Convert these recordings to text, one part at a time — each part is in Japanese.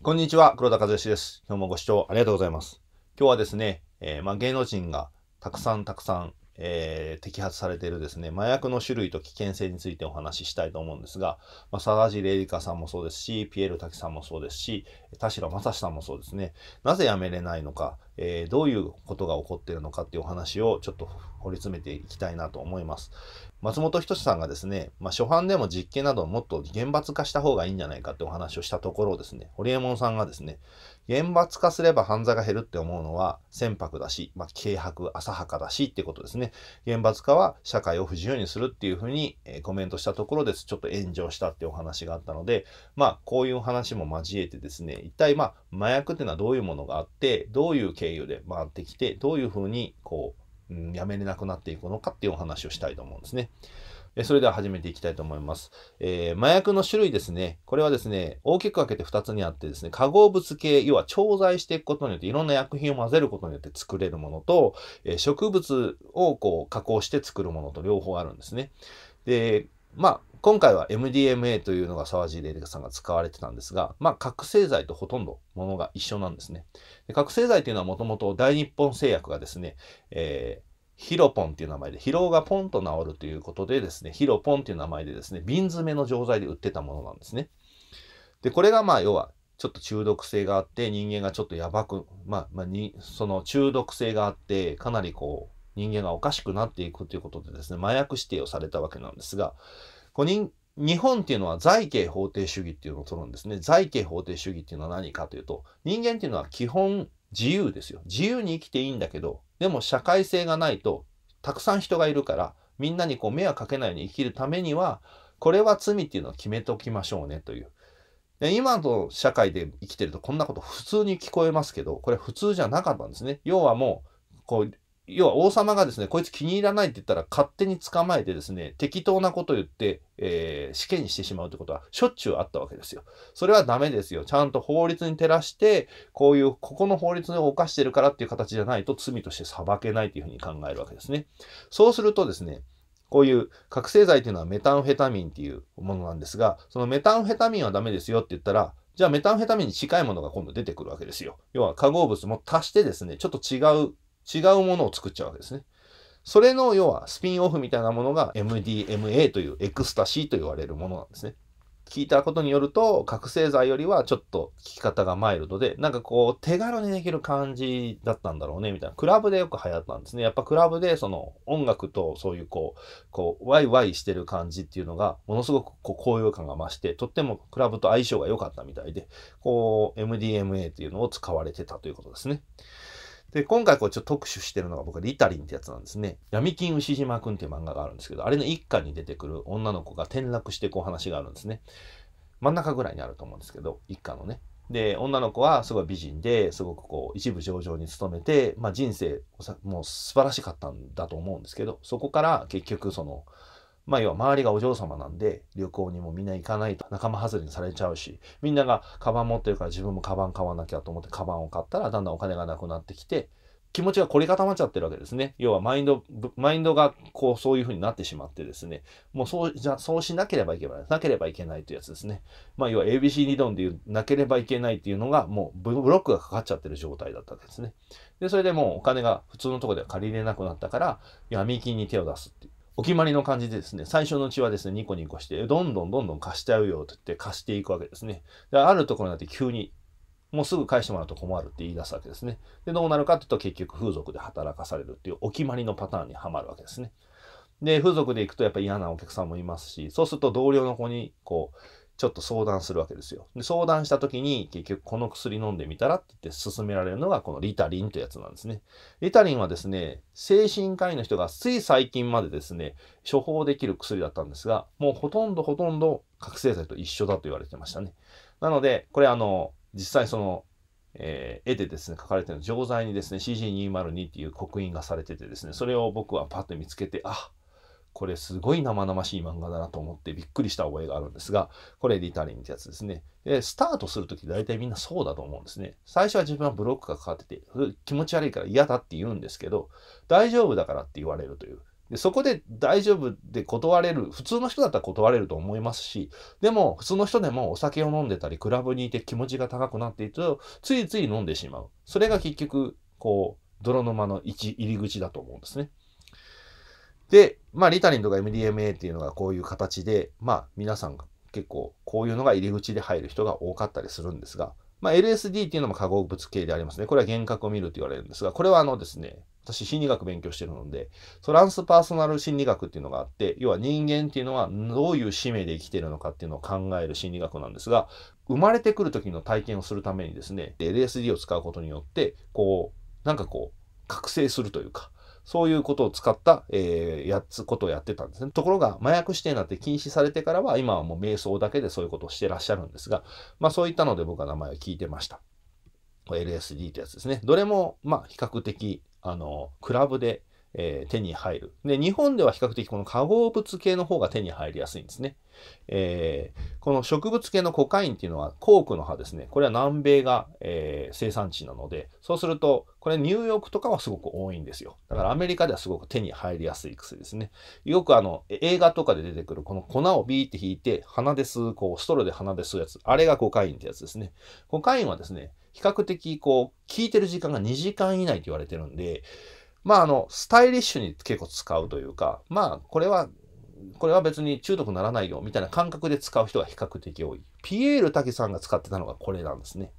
こんにちは、黒田和義です。今日もご視聴ありがとうございます。今日はですね、えー、まあ、芸能人がたくさんたくさん、えー、摘発されているですね、麻薬の種類と危険性についてお話ししたいと思うんですが、まあ、佐賀地玲香さんもそうですし、ピエール滝さんもそうですし、田代正史さんもそうですね、なぜ辞めれないのか、えー、どういうことが起こっているのかっていうお話をちょっと掘り詰めていきたいなと思います。松本人志さんがですね、まあ、初版でも実験などをもっと厳罰化した方がいいんじゃないかってお話をしたところですね、ホリエモンさんがですね、厳罰化すれば犯罪が減るって思うのは船舶だし、まあ、軽薄、浅はかだしってことですね。厳罰化は社会を不自由にするっていうふうに、えー、コメントしたところです。ちょっと炎上したってお話があったので、まあ、こういう話も交えてですね、一体まあ、麻薬っていうのはどういうものがあって、どういう経由で回ってきて、どういうふうにこう、うん、やめれなくなっていくのかっていうお話をしたいと思うんですね。それでは始めていきたいと思います。えー、麻薬の種類ですね。これはですね、大きく分けて2つにあってですね、化合物系、要は調剤していくことによって、いろんな薬品を混ぜることによって作れるものと、えー、植物をこう加工して作るものと両方あるんですね。で、まあ、今回は MDMA というのが沢尻エリカさんが使われてたんですが、まあ、覚醒剤とほとんどものが一緒なんですね。で覚醒剤というのはもともと大日本製薬がですね、えーヒロポンっていう名前で、疲労がポンと治るということでですね、ヒロポンっていう名前でですね、瓶詰めの錠剤で売ってたものなんですね。で、これがまあ、要は、ちょっと中毒性があって、人間がちょっとやばく、まあ、まあ、に、その中毒性があって、かなりこう、人間がおかしくなっていくということでですね、麻薬指定をされたわけなんですが、こ人日本っていうのは財形法定主義っていうのを取るんですね。財形法定主義っていうのは何かというと、人間っていうのは基本自由ですよ。自由に生きていいんだけど、でも社会性がないと、たくさん人がいるから、みんなにこう迷惑かけないように生きるためには、これは罪っていうのを決めておきましょうねという。今の社会で生きてるとこんなこと普通に聞こえますけど、これ普通じゃなかったんですね。要はもう、こう、要は王様がですね、こいつ気に入らないって言ったら勝手に捕まえてですね、適当なこと言って、えー、死刑にしてしまうってことはしょっちゅうあったわけですよ。それはダメですよ。ちゃんと法律に照らして、こういう、ここの法律を犯してるからっていう形じゃないと罪として裁けないというふうに考えるわけですね。そうするとですね、こういう覚醒剤というのはメタンフェタミンっていうものなんですが、そのメタンフェタミンはダメですよって言ったら、じゃあメタンフェタミンに近いものが今度出てくるわけですよ。要は化合物も足してですね、ちょっと違う違うものを作っちゃうわけですね。それの要はスピンオフみたいなものが MDMA というエクスタシーと言われるものなんですね。聞いたことによると覚醒剤よりはちょっと聞き方がマイルドでなんかこう手軽にできる感じだったんだろうねみたいなクラブでよく流行ったんですねやっぱクラブでその音楽とそういうこうこうワイワイしてる感じっていうのがものすごくこう高揚感が増してとってもクラブと相性が良かったみたいでこう MDMA っていうのを使われてたということですね。で、今回こうちょっと特集してるのが僕はリタリンってやつなんですね。闇金牛島くんっていう漫画があるんですけど、あれの一家に出てくる女の子が転落していくお話があるんですね。真ん中ぐらいにあると思うんですけど、一家のね。で、女の子はすごい美人で、すごくこう、一部上場に勤めて、まあ人生、もう素晴らしかったんだと思うんですけど、そこから結局その、まあ要は周りがお嬢様なんで旅行にもみんな行かないと仲間外れにされちゃうし、みんながカバン持ってるから自分もカバン買わなきゃと思ってカバンを買ったらだんだんお金がなくなってきて、気持ちが凝り固まっちゃってるわけですね。要はマインド、マインドがこうそういう風になってしまってですね、もうそう、じゃそうしなければいけない、なければいけないというやつですね。まあ要は ABC 理論でいう、なければいけないっていうのがもうブロックがかかっちゃってる状態だったわけですね。で、それでもうお金が普通のとこでは借りれなくなったから、闇金に手を出すっていう。お決まりの感じでですね、最初のうちはですね、ニコニコして、どんどんどんどん貸しちゃうよって言って貸していくわけですね。で、あるところになって急に、もうすぐ返してもらうと困るって言い出すわけですね。で、どうなるかっていうと結局風俗で働かされるっていうお決まりのパターンにはまるわけですね。で、風俗で行くとやっぱり嫌なお客さんもいますし、そうすると同僚の子に、こう、ちょっと相談するわけですよ。で相談した時に結局この薬飲んでみたらって言って勧められるのがこのリタリンというやつなんですね。リタリンはですね、精神科医の人がつい最近までですね、処方できる薬だったんですが、もうほとんどほとんど覚醒剤と一緒だと言われてましたね。なので、これあの、実際その、えー、絵でですね、書かれてる錠剤にですね、CG202 っていう刻印がされててですね、それを僕はパッと見つけて、あこれすごい生々しい漫画だなと思ってびっくりした覚えがあるんですが、これリタリンってやつですね。で、スタートするとき大体みんなそうだと思うんですね。最初は自分はブロックがかかってて、気持ち悪いから嫌だって言うんですけど、大丈夫だからって言われるという。でそこで大丈夫で断れる普通の人だったら断れると思いますしでも普通の人でもお酒を飲んでたりクラブにいて気持ちが高くなっているとついつい飲んでしまうそれが結局こう泥沼の入り口だと思うんですね。で、まあ、リタリンとか MDMA っていうのがこういう形で、まあ、皆さんが結構こういうのが入り口で入る人が多かったりするんですが、まあ、LSD っていうのも化合物系でありますね。これは幻覚を見ると言われるんですが、これはあのですね、私心理学勉強してるので、トランスパーソナル心理学っていうのがあって、要は人間っていうのはどういう使命で生きてるのかっていうのを考える心理学なんですが、生まれてくる時の体験をするためにですね、LSD を使うことによって、こう、なんかこう、覚醒するというか、そういうことを使った、えー、やつ、ことをやってたんですね。ところが、麻薬指定になって禁止されてからは、今はもう瞑想だけでそういうことをしてらっしゃるんですが、まあそういったので僕は名前を聞いてました。LSD ってやつですね。どれも、まあ比較的、あの、クラブでえー、手に入る。で、日本では比較的この化合物系の方が手に入りやすいんですね。えー、この植物系のコカインっていうのはコークの葉ですね。これは南米が、えー、生産地なので、そうすると、これニューヨークとかはすごく多いんですよ。だからアメリカではすごく手に入りやすい薬ですね。よくあの、映画とかで出てくるこの粉をビーって引いて、鼻で吸う、こう、ストローで鼻で吸うやつ。あれがコカインってやつですね。コカインはですね、比較的こう、効いてる時間が2時間以内と言われてるんで、まあ、あの、スタイリッシュに結構使うというか、まあ、これは、これは別に中毒にならないよ、みたいな感覚で使う人が比較的多い。ピエール・タさんが使ってたのがこれなんですね。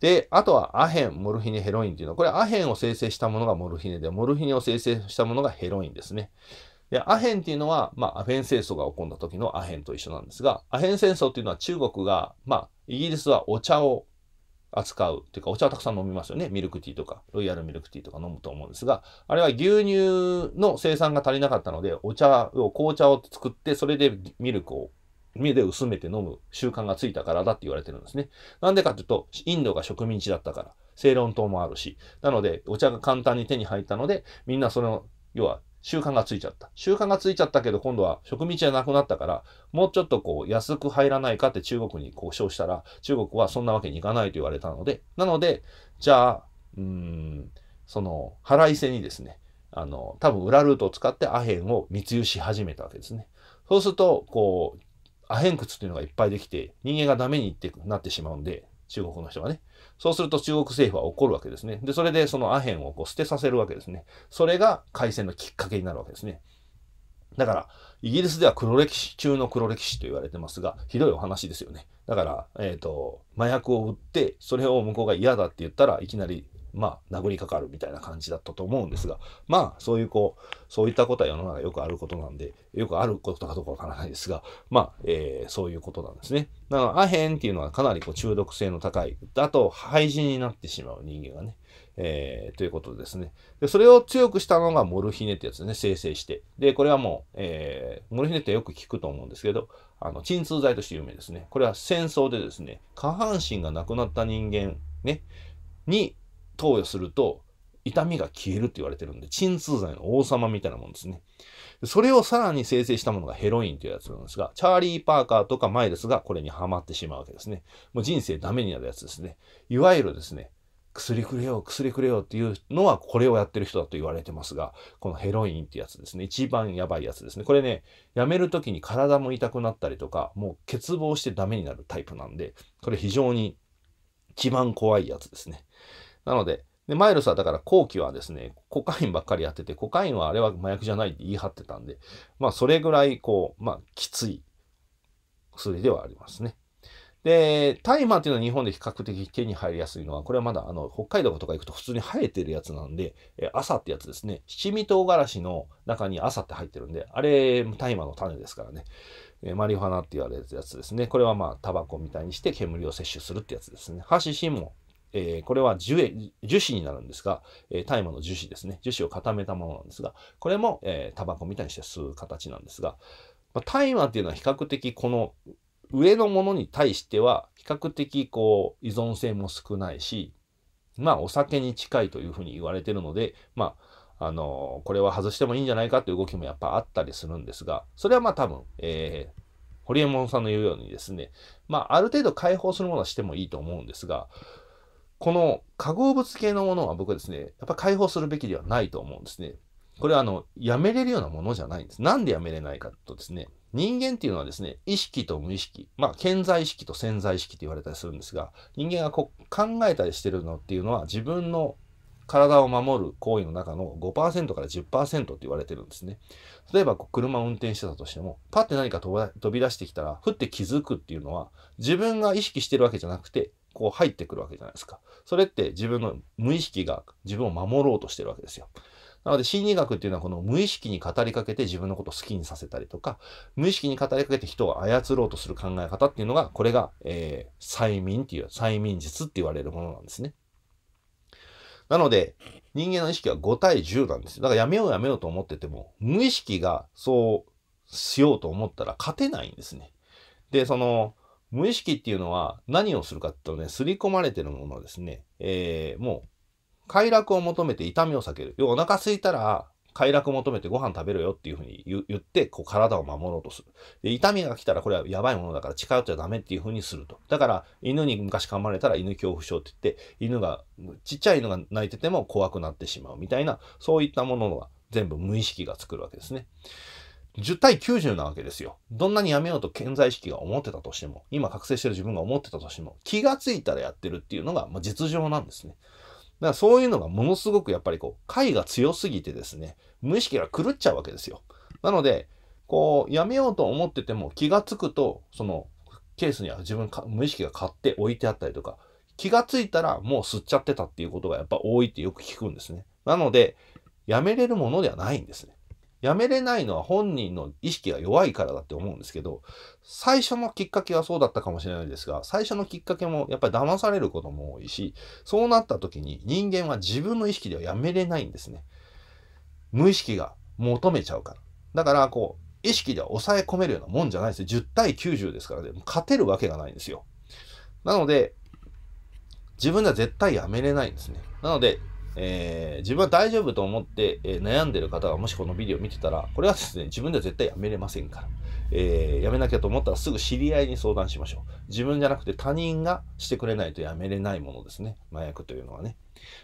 で、あとはアヘン、モルヒネ、ヘロインっていうのは、これアヘンを生成したものがモルヒネで、モルヒネを生成したものがヘロインですね。で、アヘンっていうのは、まあ、アフェン戦争が起こった時のアヘンと一緒なんですが、アヘン戦争っていうのは中国が、まあ、イギリスはお茶を扱うていうか、お茶はたくさん飲みますよね。ミルクティーとか、ロイヤルミルクティーとか飲むと思うんですが、あれは牛乳の生産が足りなかったので、お茶を、紅茶を作って、それでミルクを目で薄めて飲む習慣がついたからだって言われてるんですね。なんでかっていうと、インドが植民地だったから、セイロン島もあるし、なので、お茶が簡単に手に入ったので、みんなその、要は習慣がついちゃった。習慣がついちゃったけど、今度は植民地じゃなくなったから、もうちょっとこう、安く入らないかって中国に交渉したら、中国はそんなわけにいかないと言われたので、なので、じゃあ、うん、その、腹いせにですね、あの、多分裏ルートを使ってアヘンを密輸し始めたわけですね。そうすると、こう、アヘン窟ていうのがいっぱいできて、人間がダメにってなってしまうんで、中国の人がね。そうすると中国政府は怒るわけですね。で、それでそのアヘンをこう捨てさせるわけですね。それが開戦のきっかけになるわけですね。だから、イギリスでは黒歴史中の黒歴史と言われてますが、ひどいお話ですよね。だから、えっ、ー、と、麻薬を売って、それを向こうが嫌だって言ったらいきなりまあ、殴りかかるみたいな感じだったと思うんですが、まあ、そういうこう、そういったことは世の中よくあることなんで、よくあることかどうかわからないですが、まあ、えー、そういうことなんですね。だから、アヘンっていうのはかなりこう中毒性の高い。あと、廃人になってしまう人間がね。えー、ということですね。で、それを強くしたのがモルヒネってやつね、生成して。で、これはもう、えー、モルヒネってよく聞くと思うんですけど、あの、鎮痛剤として有名ですね。これは戦争でですね、下半身がなくなった人間、ね、に投与すると痛みが消えるって言われてるんで、鎮痛剤の王様みたいなもんですね。それをさらに生成したものがヘロインというやつなんですが、チャーリー・パーカーとかマイルスがこれにはまってしまうわけですね。もう人生ダメになるやつですね。いわゆるですね、薬くれよ、薬くれよっていうのはこれをやってる人だと言われてますが、このヘロインってやつですね、一番やばいやつですね。これね、やめるときに体も痛くなったりとか、もう欠乏してダメになるタイプなんで、これ非常に一番怖いやつですね。なので、で、マイルスはだから後期はですね、コカインばっかりやってて、コカインはあれは麻薬じゃないって言い張ってたんで、まあそれぐらいこう、まあきつい薬ではありますね。で、大麻っていうのは日本で比較的手に入りやすいのは、これはまだあの北海道とか行くと普通に生えてるやつなんで、え朝ってやつですね。七味唐辛子の中に朝って入ってるんで、あれ、大麻の種ですからね。えマリファナって言われるやつですね。これはまあ、タバコみたいにして煙を摂取するってやつですね。ハシシもえー、これは樹樹脂になるんですが、えー、大麻の樹脂ですね。樹脂を固めたものなんですが、これも、えー、タバコみたいにして吸う形なんですが、まあ、大麻っていうのは比較的この上のものに対しては比較的こう依存性も少ないし、まあお酒に近いというふうに言われてるので、まあ、あのー、これは外してもいいんじゃないかという動きもやっぱあったりするんですが、それはまあ多分、えー、ホリエモンさんの言うようにですね、まあある程度解放するものはしてもいいと思うんですが、この化合物系のものは僕ですね、やっぱ解放するべきではないと思うんですね。これはあの、やめれるようなものじゃないんです。なんでやめれないかとですね、人間っていうのはですね、意識と無意識、まあ、健在意識と潜在意識って言われたりするんですが、人間がこう考えたりしてるのっていうのは自分の体を守る行為の中の5%から10%って言われてるんですね。例えば車を運転してたとしても、パッて何か飛び出してきたら、ふって気づくっていうのは、自分が意識してるわけじゃなくて、こう入ってくるわけじゃないですか。それって自分の無意識が自分を守ろうとしてるわけですよ。なので心理学っていうのはこの無意識に語りかけて自分のことを好きにさせたりとか、無意識に語りかけて人を操ろうとする考え方っていうのが、これが、えー、催眠っていう、催眠術って言われるものなんですね。なので、人間の意識は5対10なんですよ。だからやめようやめようと思ってても、無意識がそうしようと思ったら勝てないんですね。で、その、無意識っていうのは何をするかっていうとね、刷り込まれてるものですね、えー、もう快楽を求めて痛みを避ける。要はお腹すいたら快楽を求めてご飯食べろよっていうふうに言って、こう体を守ろうとする。で、痛みが来たらこれはやばいものだから近寄っちゃダメっていうふうにすると。だから、犬に昔噛まれたら犬恐怖症って言って、犬が、ちっちゃい犬が泣いてても怖くなってしまうみたいな、そういったものが全部無意識が作るわけですね。10対90なわけですよ。どんなにやめようと健在意識が思ってたとしても、今覚醒してる自分が思ってたとしても、気がついたらやってるっていうのが、まあ、実情なんですね。だからそういうのがものすごくやっぱりこう、解が強すぎてですね、無意識が狂っちゃうわけですよ。なので、こう、やめようと思ってても気がつくと、そのケースには自分か無意識が買って置いてあったりとか、気がついたらもう吸っちゃってたっていうことがやっぱ多いってよく聞くんですね。なので、やめれるものではないんですね。やめれないのは本人の意識が弱いからだって思うんですけど、最初のきっかけはそうだったかもしれないですが、最初のきっかけもやっぱり騙されることも多いし、そうなった時に人間は自分の意識ではやめれないんですね。無意識が求めちゃうから。だから、こう、意識では抑え込めるようなもんじゃないです。10対90ですからね、勝てるわけがないんですよ。なので、自分では絶対やめれないんですね。なので、えー、自分は大丈夫と思って、えー、悩んでる方がもしこのビデオ見てたら、これはですね、自分では絶対やめれませんから。えー、やめなきゃと思ったらすぐ知り合いに相談しましょう。自分じゃなくて他人がしてくれないとやめれないものですね。麻薬というのはね。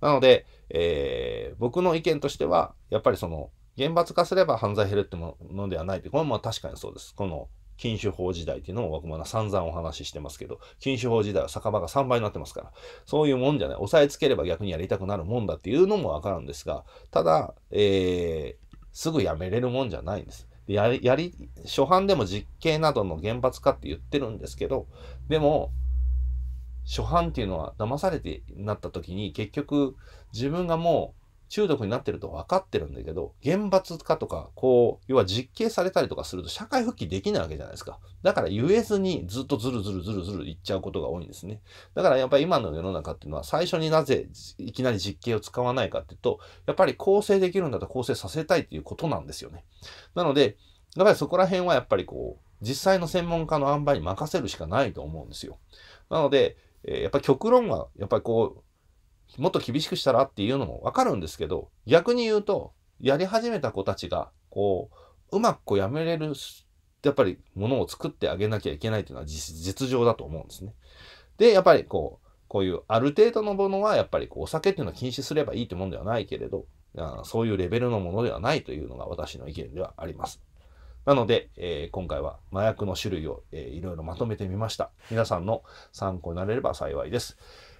なので、えー、僕の意見としては、やっぱりその、厳罰化すれば犯罪減るってものではないって、これも確かにそうです。この禁酒法時代っていうのを若者散々お話ししてますけど、禁酒法時代は酒場が3倍になってますから、そういうもんじゃない。押さえつければ逆にやりたくなるもんだっていうのもわかるんですが、ただ、えー、すぐやめれるもんじゃないんです。やり、やり、初版でも実刑などの厳罰化って言ってるんですけど、でも、初版っていうのは騙されてなった時に結局自分がもう中毒になってると分かってるんだけど、厳罰化とか、こう、要は実刑されたりとかすると社会復帰できないわけじゃないですか。だから言えずにずっとずるずるずるずる言っちゃうことが多いんですね。だからやっぱり今の世の中っていうのは最初になぜいきなり実刑を使わないかっていうと、やっぱり構成できるんだったら構成させたいっていうことなんですよね。なので、やっぱりそこら辺はやっぱりこう、実際の専門家の塩梅に任せるしかないと思うんですよ。なので、やっぱり極論は、やっぱりこう、もっと厳しくしたらっていうのもわかるんですけど、逆に言うと、やり始めた子たちが、こう、うまくこうやめれる、やっぱりものを作ってあげなきゃいけないというのは実情だと思うんですね。で、やっぱりこう、こういうある程度のものはやっぱりこうお酒っていうのは禁止すればいいってもんではないけれど、そういうレベルのものではないというのが私の意見ではあります。なので、えー、今回は麻薬の種類を、えー、いろいろまとめてみました。皆さんの参考になれれば幸いです。